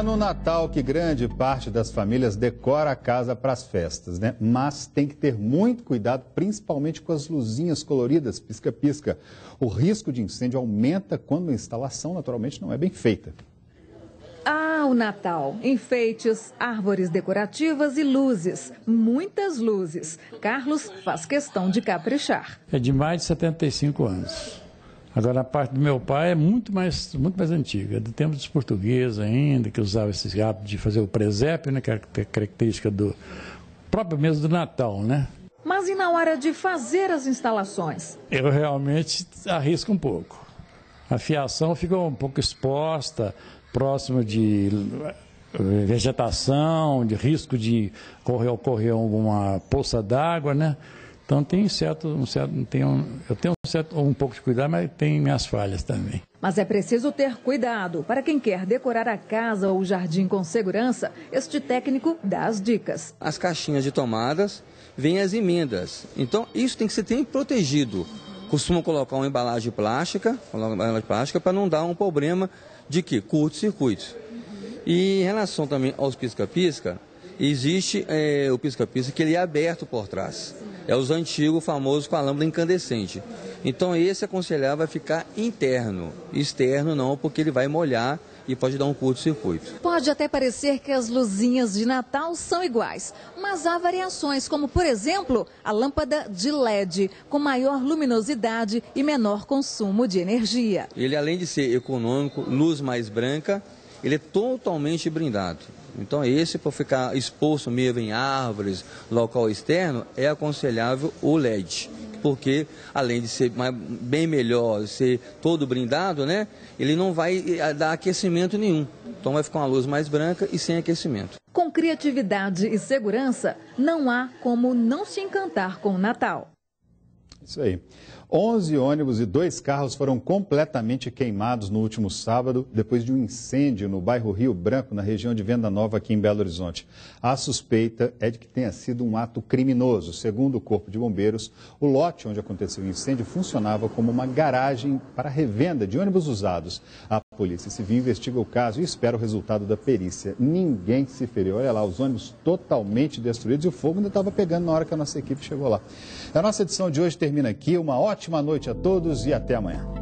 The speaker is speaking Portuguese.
É no Natal que grande parte das famílias decora a casa para as festas, né? Mas tem que ter muito cuidado, principalmente com as luzinhas coloridas, pisca-pisca. O risco de incêndio aumenta quando a instalação naturalmente não é bem feita. Ah, o Natal. Enfeites, árvores decorativas e luzes. Muitas luzes. Carlos faz questão de caprichar. É de mais de 75 anos. Agora, a parte do meu pai é muito mais, muito mais antiga, do tempo dos portugueses ainda, que usavam esses hábitos de fazer o presépio, né, que é característica do próprio mês do Natal, né? Mas e na hora de fazer as instalações? Eu realmente arrisco um pouco. A fiação fica um pouco exposta, próxima de eh, vegetação, de risco de correr, ocorrer alguma poça d'água, né? Então tem certo, um certo, tem um, eu tenho um certo um pouco de cuidado, mas tem minhas falhas também. Mas é preciso ter cuidado. Para quem quer decorar a casa ou o jardim com segurança, este técnico dá as dicas. As caixinhas de tomadas vêm as emendas. Então isso tem que ser bem protegido. Costumam colocar uma embalagem plástica, uma embalagem plástica para não dar um problema de que curto-circuito. E em relação também aos pisca-pisca, existe é, o pisca-pisca que ele é aberto por trás é os antigos famosos com a lâmpada incandescente. Então esse aconselhava ficar interno, externo não, porque ele vai molhar e pode dar um curto-circuito. Pode até parecer que as luzinhas de Natal são iguais, mas há variações, como por exemplo a lâmpada de LED, com maior luminosidade e menor consumo de energia. Ele além de ser econômico, luz mais branca, ele é totalmente brindado. Então, esse para ficar exposto mesmo em árvores, local externo, é aconselhável o LED. Porque, além de ser mais, bem melhor, ser todo brindado, né? Ele não vai eh, dar aquecimento nenhum. Então, vai ficar uma luz mais branca e sem aquecimento. Com criatividade e segurança, não há como não se encantar com o Natal. Isso aí. 11 ônibus e dois carros foram completamente queimados no último sábado, depois de um incêndio no bairro Rio Branco, na região de Venda Nova, aqui em Belo Horizonte. A suspeita é de que tenha sido um ato criminoso. Segundo o Corpo de Bombeiros, o lote onde aconteceu o incêndio funcionava como uma garagem para revenda de ônibus usados. A Polícia Civil investiga o caso e espera o resultado da perícia. Ninguém se feriu. Olha lá, os ônibus totalmente destruídos e o fogo ainda estava pegando na hora que a nossa equipe chegou lá. A nossa edição de hoje termina aqui. Uma ótima noite a todos e até amanhã.